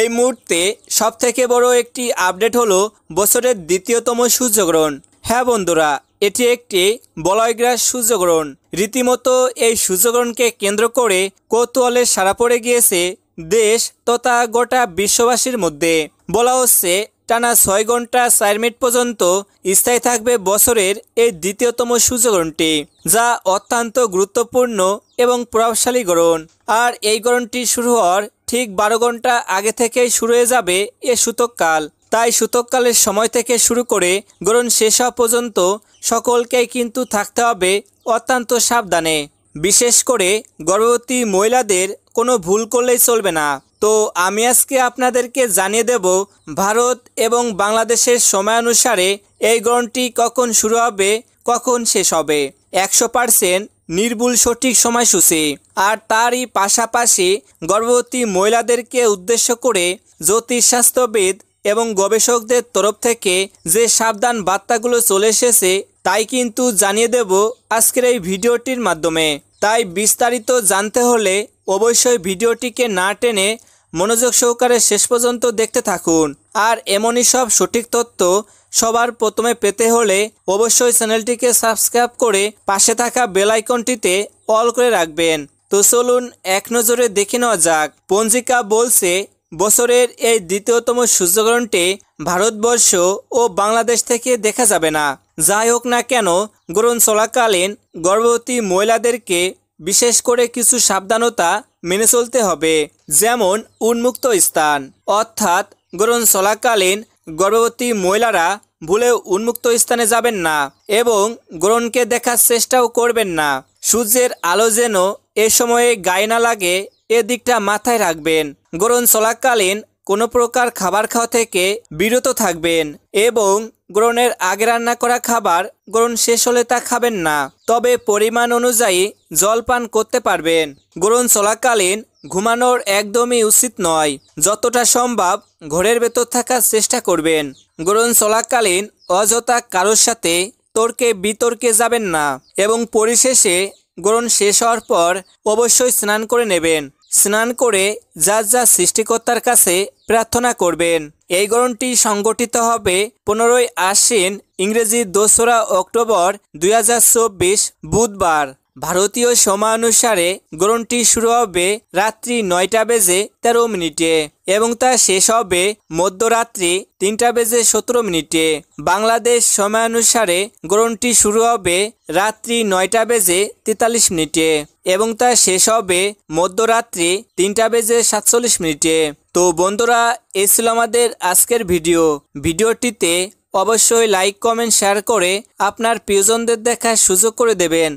এই মুহূর্তে সবথেকে বড় একটি আপডেট হলো বছরের দ্বিতীয়তম সূর্যগ্রহণ হ্যাঁ বন্ধুরা এটি একটি বলয়গ্রাস সূর্যগ্রহণ রীতিমতো এই সূর্যগ্রহণকে কেন্দ্র করে কৌতূহলে সারা পড়ে গিয়েছে দেশ তথা গোটা বিশ্ববাসীর মধ্যে বলা হচ্ছে টানা ছয় ঘন্টা চার মিনিট পর্যন্ত স্থায়ী থাকবে বছরের এই দ্বিতীয়তম সূর্যগ্রহণটি যা অত্যন্ত গুরুত্বপূর্ণ এবং প্রভাবশালী গ্রহণ আর এই গ্রহণটি শুরু হওয়ার ঠিক বারো ঘন্টা আগে থেকেই শুরু হয়ে যাবে এ সূতককাল তাই সূতককালের সময় থেকে শুরু করে গ্রহণ শেষ হওয়া পর্যন্ত সকলকেই কিন্তু থাকতে হবে অত্যন্ত সাবধানে বিশেষ করে গর্ভবতী মহিলাদের কোনো ভুল করলেই চলবে না তো আমি আজকে আপনাদেরকে জানিয়ে দেব ভারত এবং বাংলাদেশের সময় অনুসারে এই গ্রহণটি কখন শুরু হবে কখন শেষ হবে একশো পার্সেন্ট নির্ভুল সঠিক সময়সূচি আর তারই পাশাপাশি গর্ভবতী মহিলাদেরকে উদ্দেশ্য করে জ্যোতিষশাস্ত্রবিদ এবং গবেষকদের তরফ থেকে যে সাবধান বার্তাগুলো চলে এসেছে তাই কিন্তু জানিয়ে দেব আজকের এই ভিডিওটির মাধ্যমে তাই বিস্তারিত জানতে হলে অবশ্যই ভিডিওটিকে না টেনে মনোযোগ সহকারে শেষ পর্যন্ত দেখতে থাকুন আর এমনই সব সঠিক তথ্য সবার প্রথমে পেতে হলে অবশ্যই চ্যানেলটিকে সাবস্ক্রাইব করে পাশে থাকা বেল আইকনটিতে অল করে রাখবেন তো চলুন এক নজরে দেখে নেওয়া যাক পঞ্জিকা বলছে বছরের এই দ্বিতীয়তম সূর্যগ্রহণটি ভারতবর্ষ ও বাংলাদেশ থেকে দেখা যাবে না যাই হোক না কেন গ্রহণ চলাকালীন গর্ভবতী মহিলাদেরকে বিশেষ করে কিছু সাবধানতা মেনে চলতে হবে যেমন উন্মুক্ত স্থান অর্থাৎ গ্রহণ চলাকালীন গর্ভবতী মহিলারা ভুলেও উন্মুক্ত স্থানে যাবেন না এবং গ্রহণকে দেখার চেষ্টাও করবেন না সূর্যের আলো যেন এ সময়ে গায়ে না লাগে এ দিকটা মাথায় রাখবেন গ্রহণ চলাকালীন কোনো প্রকার খাবার খাওয়া থেকে বিরত থাকবেন এবং গ্রহণের আগে রান্না করা খাবার গ্রহণ শেষ হলে তা খাবেন না তবে পরিমাণ অনুযায়ী জল পান করতে পারবেন গ্রহণ চলাকালীন ঘুমানোর একদমই উচিত নয় যতটা সম্ভব ঘরের ভেতর থাকার চেষ্টা করবেন গ্রহণ চলাকালীন অযথা কারোর সাথে তর্কে বিতর্কে যাবেন না এবং পরিশেষে গ্রহণ শেষ হওয়ার পর অবশ্যই স্নান করে নেবেন স্নান করে যা যা সৃষ্টিকর্তার কাছে প্রার্থনা করবেন এই গণনটি সংগঠিত হবে পনেরোই আশ্বিন ইংরেজি দোসরা অক্টোবর দুই বুধবার ভারতীয় সময়ানুসারে গ্রহণটি শুরু হবে রাত্রি নয়টা বেজে তেরো মিনিটে এবং তা শেষ হবে মধ্যরাত্রি তিনটা বেজে সতেরো মিনিটে বাংলাদেশ সময়ানুসারে গ্রহণটি শুরু হবে রাত্রি নয়টা বেজে তেতাল্লিশ মিনিটে এবং তা শেষ হবে মধ্যরাত্রি তিনটা বেজে সাতচল্লিশ মিনিটে তো বন্ধুরা এ ছিল আমাদের আজকের ভিডিও ভিডিওটিতে অবশ্যই লাইক কমেন্ট শেয়ার করে আপনার প্রিয়জনদের দেখার সুযোগ করে দেবেন